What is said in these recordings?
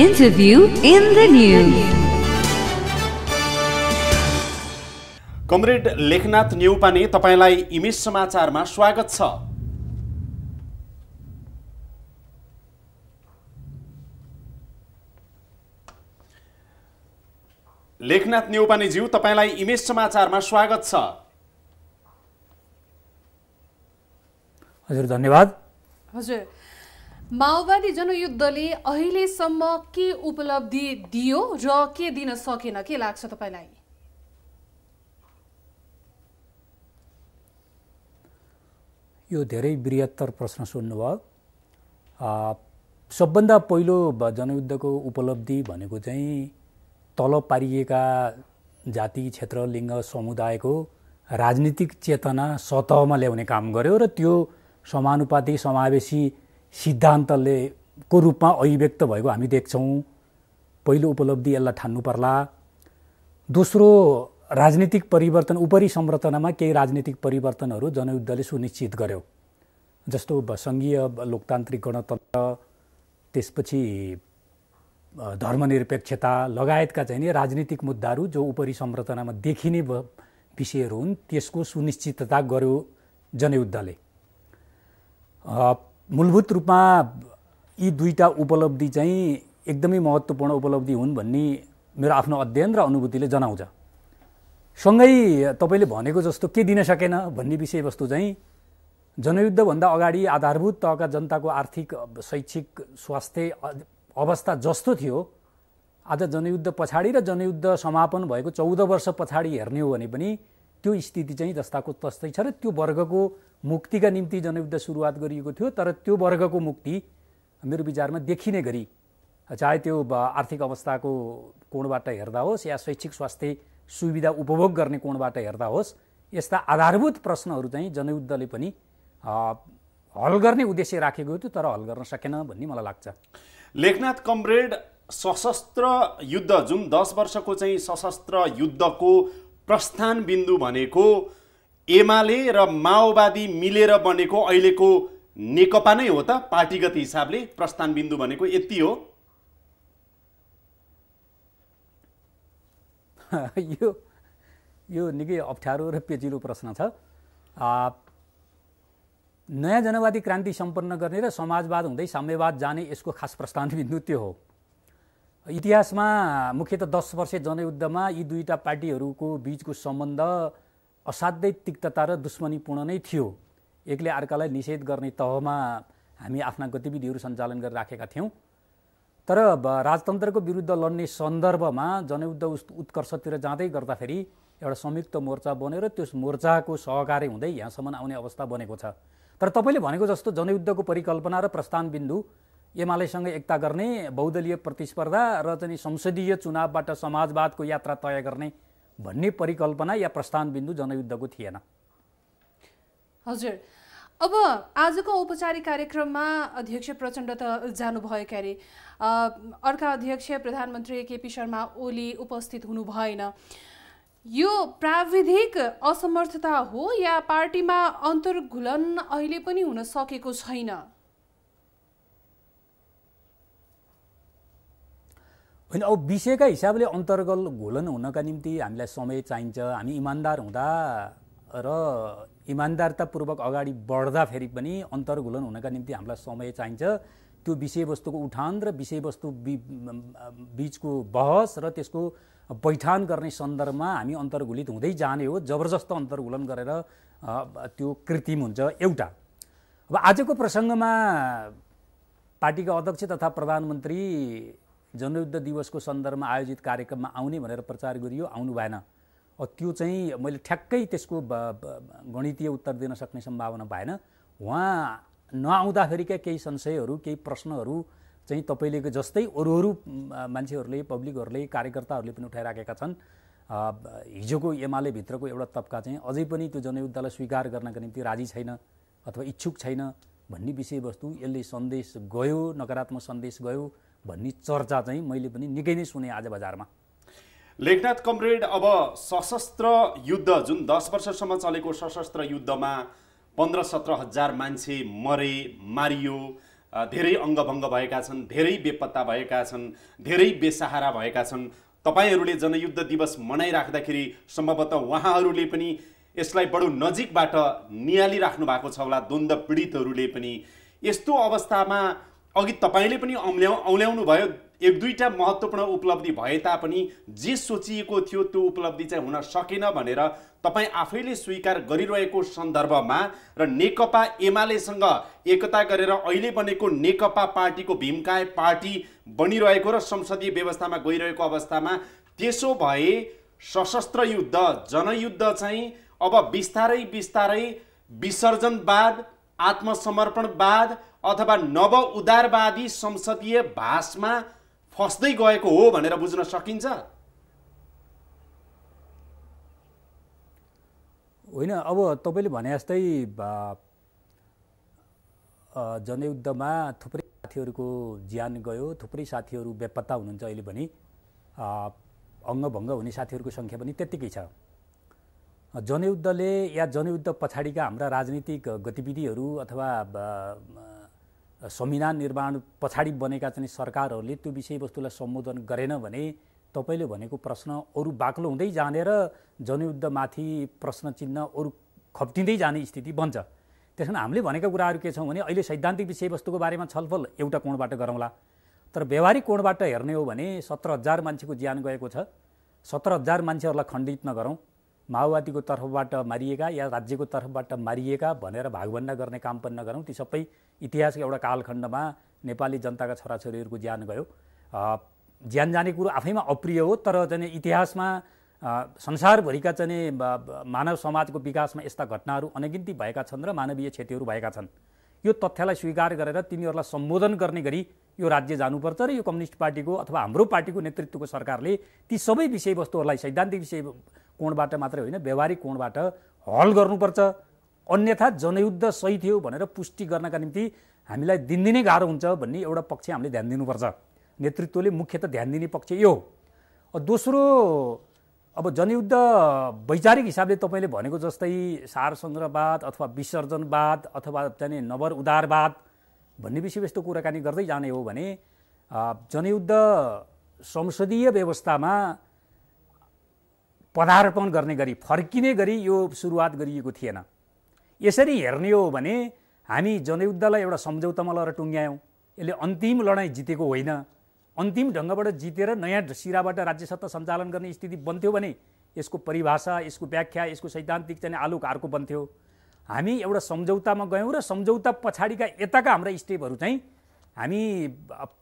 Interview in the News. Comrade Lekhnath Neupane तपाईँलाई Image समाचारमा स्वागत छ लेखनाथ नेउपानेज्यू तपाईँलाई इमेज समाचारमा स्वागत छ हजुर धन्यवाद हजुर माओवादी जनयुद्धले अहिलेसम्म के उपलब्धि दियो र के दिन सकेन के लाग्छ तपाईँलाई यो धेरै बृहत्तर प्रश्न सोध्नुभयो सबभन्दा पहिलो जनयुद्धको उपलब्धि भनेको चाहिँ तल पारिएका जाति क्षेत्र लिङ्ग समुदायको राजनीतिक चेतना सतहमा ल्याउने काम गर्यो र त्यो समानुपातिक समावेशी सिद्धान्तले को रूपमा अभिव्यक्त भएको हामी देख्छौँ पहिलो उपलब्धि यसलाई ठान्नु पर्ला दोस्रो राजनीतिक परिवर्तन उपरी संरचनामा केही राजनीतिक परिवर्तनहरू जनयुद्धले सुनिश्चित गर्यो जस्तो सङ्घीय लोकतान्त्रिक गणतन्त्र त्यसपछि धर्मनिरपेक्षता लगायतका चाहिँ नि राजनीतिक मुद्दाहरू जो उपरी संरचनामा देखिने विषयहरू हुन् त्यसको सुनिश्चितता गर्यो जनयुद्धले मूलभूत रूपमा यी दुईवटा उपलब्धि चाहिँ एकदमै महत्त्वपूर्ण उपलब्धि हुन् भन्ने मेरो आफ्नो अध्ययन र अनुभूतिले जनाउँछ सँगै तपाईँले भनेको जस्तो के दिन सकेन भन्ने विषयवस्तु चाहिँ जनयुद्धभन्दा अगाडि आधारभूत तहका जनताको आर्थिक शैक्षिक स्वास्थ्य अवस्था जस्तो थियो आज जनयुद्ध पछाडि र जनयुद्ध समापन भएको चौध वर्ष पछाडि हेर्ने हो भने पनि त्यो स्थिति चाहिँ जस्ताको तस्तै छ र त्यो वर्गको मुक्तिका निम्ति जनयुद्ध सुरुवात गरिएको थियो तर त्यो वर्गको मुक्ति मेरो विचारमा देखिने गरी चाहे त्यो आर्थिक अवस्थाको कोणबाट हेर्दा होस् या शैक्षिक स्वास्थ्य सुविधा उपभोग गर्ने कोणबाट हेर्दा होस् यस्ता आधारभूत प्रश्नहरू चाहिँ जनयुद्धले पनि हल गर्ने उद्देश्य राखेको थियो तर हल गर्न सकेन भन्ने मलाई लाग्छ लेखनाथ कमरेड सशस्त्र युद्ध जुन दस वर्षको चाहिँ सशस्त्र युद्धको प्रस्थान बिन्दु भनेको एमाले र माओवादी मिलेर बनेको अहिलेको नेकपा नै हो त पार्टीगत हिसाबले प्रस्थान बिन्दु भनेको यति हो यो यो निकै अप्ठ्यारो र पेचिलो प्रश्न छ नयाँ जनवादी क्रान्ति सम्पन्न गर्ने र समाजवाद हुँदै साम्यवाद जाने यसको खास प्रस्थान बिन्दु त्यो हो इतिहासमा मुख्यत दस वर्ष जनयुद्धमा यी दुईवटा पार्टीहरूको बिचको सम्बन्ध असाध्यै तिक्तता र दुश्मनीपूर्ण नै थियो एकले अर्कालाई निषेध गर्ने तहमा हामी आफ्ना गतिविधिहरू सञ्चालन गरेर राखेका थियौँ तर राजतन्त्रको विरुद्ध लड्ने सन्दर्भमा जनयुद्ध उत्कर्षतिर जाँदै गर्दाखेरि एउटा संयुक्त मोर्चा बनेर त्यो मोर्चाको सहकारी हुँदै यहाँसम्म आउने अवस्था बनेको छ तर तपाईँले भनेको जस्तो जनयुद्धको परिकल्पना र प्रस्थान बिन्दु एमालेसँग एकता गर्ने बहुदलीय प्रतिस्पर्धा र चाहिँ संसदीय चुनावबाट समाजवादको यात्रा तय गर्ने भन्ने परिकल्पना या प्रस्थान बिन्दु जनयुद्धको थिएन हजुर अब आजको औपचारिक कार्यक्रममा अध्यक्ष प्रचण्ड त जानुभयो क्यारे अर्का अध्यक्ष प्रधानमन्त्री केपी शर्मा ओली उपस्थित हुनु भएन यो प्राविधिक असमर्थता हो या पार्टीमा अन्तर्घुलन अहिले पनि हुन सकेको छैन होइन अब विषयका हिसाबले अन्तर्गल घोलन हुनका निम्ति हामीलाई समय चाहिन्छ हामी इमान्दार हुँदा र इमान्दारतापूर्वक अगाडि बढ्दा फेरि पनि अन्तर्घुलन हुनका निम्ति हामीलाई समय चाहिन्छ त्यो विषयवस्तुको उठान र विषयवस्तु बि बिचको बहस र त्यसको बैठान गर्ने सन्दर्भमा हामी अन्तर्घुलित हुँदै जाने हो जबरजस्त अन्तर्घुलन गरेर त्यो कृत्रिम हुन्छ एउटा अब आजको प्रसङ्गमा पार्टीका अध्यक्ष तथा प्रधानमन्त्री जनयुद्ध दिवसको सन्दर्भमा आयोजित कार्यक्रममा आउने भनेर प्रचार गरियो आउनु भएन त्यो चाहिँ मैले ठ्याक्कै त्यसको गणितीय उत्तर दिन सक्ने सम्भावना भएन उहाँ नआउँदाखेरिका केही संशयहरू केही प्रश्नहरू चाहिँ तपाईँले जस्तै अरू अरू मान्छेहरूले पब्लिकहरूले कार्यकर्ताहरूले पनि उठाइराखेका छन् हिजोको एमाले भित्रको एउटा तबका चाहिँ अझै पनि त्यो जनयुद्धलाई स्वीकार गर्नका निम्ति राजी छैन अथवा इच्छुक छैन भन्ने विषयवस्तु यसले सन्देश गयो नकारात्मक सन्देश गयो भन्ने चर्चा चाहिँ मैले पनि निकै नै सुने आज बजारमा लेखनाथ कमरेड अब सशस्त्र युद्ध जुन दस वर्षसम्म चलेको सशस्त्र युद्धमा पन्ध्र सत्र हजार मान्छे मरे मारियो धेरै अङ्गभङ्ग भएका छन् धेरै बेपत्ता भएका छन् धेरै बेसहारा भएका छन् तपाईँहरूले जनयुद्ध दिवस मनाइराख्दाखेरि सम्भवतः उहाँहरूले पनि यसलाई बडो नजिकबाट राख्नु भएको छ होला द्वन्द्व पीडितहरूले पनि यस्तो अवस्थामा अघि तपाईँले पनि औल्याउ औल्याउनु भयो एक दुईवटा महत्त्वपूर्ण उपलब्धि भए तापनि जे सोचिएको थियो त्यो उपलब्धि चाहिँ हुन सकेन भनेर तपाईँ आफैले स्वीकार गरिरहेको सन्दर्भमा र नेकपा एमालेसँग एकता गरेर अहिले बनेको नेकपा पार्टीको भीमकाय पार्टी बनिरहेको र संसदीय व्यवस्थामा गइरहेको अवस्थामा त्यसो भए सशस्त्र युद्ध जनयुद्ध चाहिँ अब बिस्तारै बिस्तारै विसर्जनवाद आत्मसमर्पणवाद अथवा नव उदारवादी संसदीय भाषमा फस्दै गएको हो भनेर बुझ्न सकिन्छ होइन अब तपाईँले भने जस्तै जनयुद्धमा थुप्रै साथीहरूको ज्यान गयो थुप्रै साथीहरू बेपत्ता हुनुहुन्छ अहिले भने अङ्गभङ्ग हुने साथीहरूको सङ्ख्या पनि त्यत्तिकै छ जनयुद्धले या जनयुद्ध पछाडिका हाम्रा राजनीतिक गतिविधिहरू अथवा संविधान निर्माण पछाडि बनेका चाहिँ सरकारहरूले त्यो विषयवस्तुलाई सम्बोधन गरेन भने तपाईँले भनेको प्रश्न अरू बाक्लो हुँदै जाने र जनयुद्धमाथि प्रश्न चिन्ह अरू खप्टिँदै जाने स्थिति बन्छ त्यस कारण हामीले भनेका कुराहरू के छौँ भने अहिले सैद्धान्तिक विषयवस्तुको बारेमा छलफल एउटा कोणबाट गरौँला तर व्यवहारिक कोणबाट हेर्ने हो भने सत्र हजार मान्छेको ज्यान गएको छ सत्र हजार मान्छेहरूलाई खण्डित नगरौँ माओवादीको तर्फबाट मारिएका या राज्यको तर्फबाट मारिएका भनेर भागभन्दा गर्ने काम पनि नगरौँ ती सबै इतिहासको एउटा कालखण्डमा नेपाली जनताका छोराछोरीहरूको ज्यान गयो ज्यान जाने कुरो आफैमा अप्रिय हो तर चाहिँ इतिहासमा संसारभरिका चाहिँ मानव समाजको विकासमा यस्ता घटनाहरू अनगिन्ती भएका छन् र मानवीय क्षतिहरू भएका छन् यो तथ्यलाई स्वीकार गरेर तिनीहरूलाई सम्बोधन गर्ने गरी यो राज्य जानुपर्छ र यो कम्युनिस्ट पार्टीको अथवा हाम्रो पार्टीको नेतृत्वको सरकारले ती सबै विषयवस्तुहरूलाई सैद्धान्तिक विषय कोणबाट मात्रै होइन व्यवहारिक कोणबाट हल गर्नुपर्छ अन्यथा जनयुद्ध सही थियो भनेर पुष्टि गर्नका निम्ति हामीलाई दिनदिनै गाह्रो हुन्छ भन्ने एउटा पक्ष हामीले ध्यान दिनुपर्छ नेतृत्वले मुख्य त ध्यान दिने पक्ष यो हो दोस्रो अब जनयुद्ध वैचारिक हिसाबले तपाईँले भनेको जस्तै सार सङ्ग्रहवाद अथवा विसर्जनवाद अथवा जाने नवर उदारवाद भन्ने विषय यस्तो कुराकानी गर्दै जाने हो भने जनयुद्ध संसदीय व्यवस्थामा पदार्पण गर्ने गरी फर्किने गरी यो सुरुवात गरिएको थिएन यसरी हेर्ने हो भने हामी जनयुद्धलाई एउटा सम्झौतामा लगेर टुङ्ग्यायौँ यसले अन्तिम लडाइँ जितेको होइन अन्तिम ढङ्गबाट जितेर नयाँ सिराबाट राज्य सत्ता सञ्चालन गर्ने स्थिति बन्थ्यो भने यसको परिभाषा यसको व्याख्या यसको सैद्धान्तिक चाहिँ आलोक अर्को बन्थ्यो हामी एउटा सम्झौतामा गयौँ र सम्झौता पछाडिका यताका हाम्रा स्टेपहरू चाहिँ हामी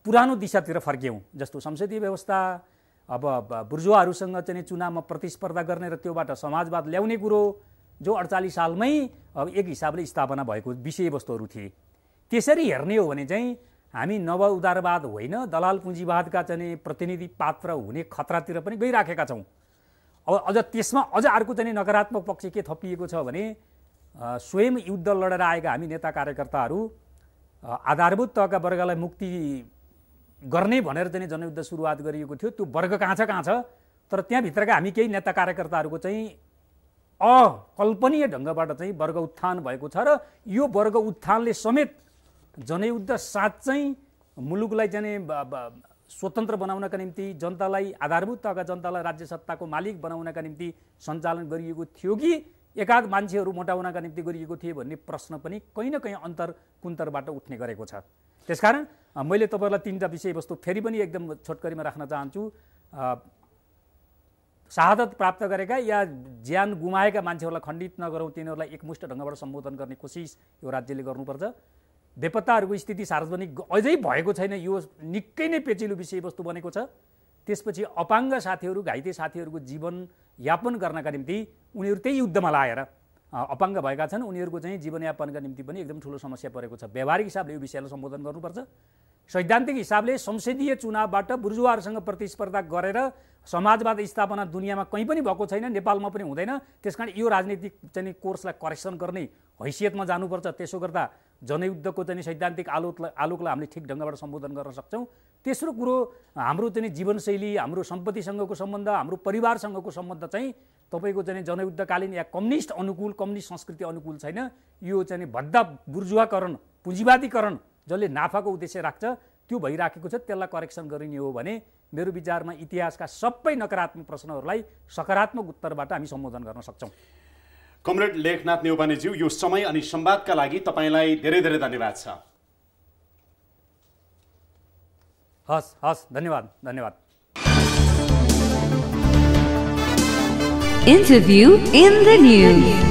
पुरानो दिशातिर फर्क्यौँ जस्तो संसदीय व्यवस्था अब बुर्जुवाहरूसँग चाहिँ चुनावमा प्रतिस्पर्धा गर्ने र त्योबाट समाजवाद ल्याउने कुरो जो अडचालिस सालमै अब एक हिसाबले स्थापना भएको विषयवस्तुहरू थिए त्यसरी हेर्ने हो भने चाहिँ हामी नव उदारवाद होइन दलाल पुँजीवादका चाहिँ प्रतिनिधि पात्र हुने खतरातिर पनि गइराखेका छौँ अब अझ त्यसमा अझ अर्को चाहिँ नकारात्मक पक्ष के थपिएको छ भने स्वयं युद्ध लडेर आएका हामी नेता कार्यकर्ताहरू आधारभूत तहका वर्गलाई मुक्ति गर्ने भनेर चाहिँ जनयुद्ध सुरुवात गरिएको थियो त्यो वर्ग कहाँ छ कहाँ छ तर त्यहाँभित्रका हामी केही नेता कार्यकर्ताहरूको चाहिँ अकल्पनीय ढङ्गबाट चाहिँ वर्ग उत्थान भएको छ र यो वर्ग उत्थानले समेत जनयुद्ध साँच्चै मुलुकलाई जाने स्वतन्त्र बनाउनका निम्ति जनतालाई आधारभूत तहका जनतालाई राज्य सत्ताको मालिक बनाउनका निम्ति सञ्चालन गरिएको थियो कि एकाध मान्छेहरू मोटाउनका निम्ति गरिएको थियो भन्ने प्रश्न पनि कहीँ न कहीँ अन्तर कुन्तरबाट उठ्ने गरेको छ त्यसकारण मैले तपाईँलाई तिनवटा विषयवस्तु फेरि पनि एकदम छोटकरीमा राख्न चाहन्छु शहादत प्राप्त गरेका या ज्यान गुमाएका मान्छेहरूलाई खण्डित नगरौँ तिनीहरूलाई एकमुष्ट ढङ्गबाट सम्बोधन गर्ने कोसिस यो राज्यले गर्नुपर्छ बेपत्ताहरूको स्थिति सार्वजनिक अझै भएको छैन यो निकै नै पेचिलो विषयवस्तु बनेको छ त्यसपछि अपाङ्ग साथीहरू घाइते साथीहरूको यापन गर्नका निम्ति उनीहरू त्यही युद्धमा लाएर अपाङ्ग भएका छन् उनीहरूको चाहिँ जीवनयापनका निम्ति पनि एकदम ठुलो समस्या परेको छ व्यावहारिक हिसाबले यो विषयलाई सम्बोधन गर्नुपर्छ सैद्धान्तिक हिसाबले संसदीय चुनावबाट बुर्जुवाहरूसँग प्रतिस्पर्धा गरेर समाजवाद स्थापना दुनियाँमा कहीँ पनि भएको छैन नेपालमा पनि हुँदैन त्यस कारण यो राजनीतिक चाहिँ कोर्सलाई करेक्सन गर्ने हैसियतमा जानुपर्छ त्यसो गर्दा जनयुद्धको चाहिँ सैद्धान्तिक आलोकलाई आलोकलाई हामीले ठिक ढङ्गबाट सम्बोधन गर्न सक्छौँ तेस्रो कुरो हाम्रो चाहिँ जीवनशैली हाम्रो सम्पत्तिसँगको सम्बन्ध हाम्रो परिवारसँगको सम्बन्ध चाहिँ तपाईँको चाहिँ जनयुद्धकालीन या कम्युनिस्ट अनुकूल कम्युनिस्ट संस्कृति अनुकूल छैन यो चाहिँ भद्दा बुर्जुवाकरण पुँजीवादीकरण जसले नाफाको उद्देश्य राख्छ त्यो भइराखेको छ त्यसलाई करेक्सन गरिने हो भने मेरो विचारमा इतिहासका सबै नकारात्मक प्रश्नहरूलाई सकारात्मक उत्तरबाट हामी सम्बोधन गर्न सक्छौँ कमरेड लेखनाथ नेवानीज्यू यो समय अनि संवादका लागि तपाईँलाई धेरै धेरै धन्यवाद छ हस् हस् धन्यवाद धन्यवाद इन्टरभ्यू इन द न्युज